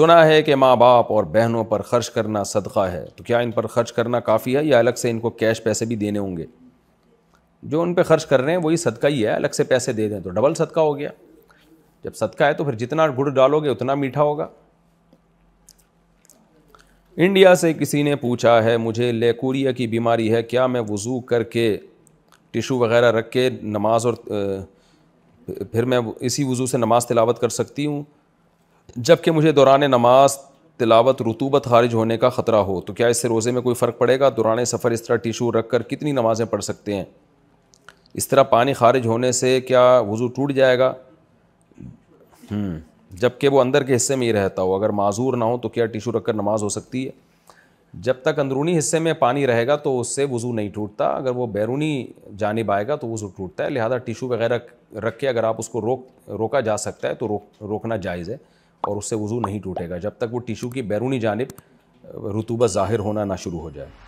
सुना है कि माँ बाप और बहनों पर खर्च करना सदका है तो क्या इन पर खर्च करना काफ़ी है या अलग से इनको कैश पैसे भी देने होंगे जो उन पर खर्च कर रहे हैं वही सदका ही है अलग से पैसे दे दें तो डबल सदका हो गया जब सदका है तो फिर जितना गुड़ डालोगे उतना मीठा होगा इंडिया से किसी ने पूछा है मुझे लेकोरिया की बीमारी है क्या मैं वज़ू करके टिशू वगैरह रख के नमाज और फिर मैं इसी वज़ू से नमाज तिलावत कर सकती हूँ जबकि मुझे दौरान नमाज तिलावत रतूबत खारिज होने का ख़तरा हो तो क्या इससे रोज़े में कोई फ़र्क पड़ेगा दौरान सफ़र इस तरह टिशू रख कर कितनी नमाज़ें पढ़ सकते हैं इस तरह पानी खारिज होने से क्या वज़ू टूट जाएगा हम्म, जबकि वो अंदर के हिस्से में ही रहता हो अगर माजूर ना हो तो क्या टिशू रख कर नमाज हो सकती है जब तक अंदरूनी हिस्से में पानी रहेगा तो उससे वज़ू नहीं टूटता अगर वो बैरूनी जानब आएगा तो वज़ू टूटता है लिहाजा टिशू वगैरह रख के अगर आप उसको रोक रोका जा सकता है तो रोक रोकना जायज़ है और उससे वज़ू नहीं टूटेगा जब तक वो टिशू की बैरूनी जानब रतूबा ज़ाहिर होना ना शुरू हो जाए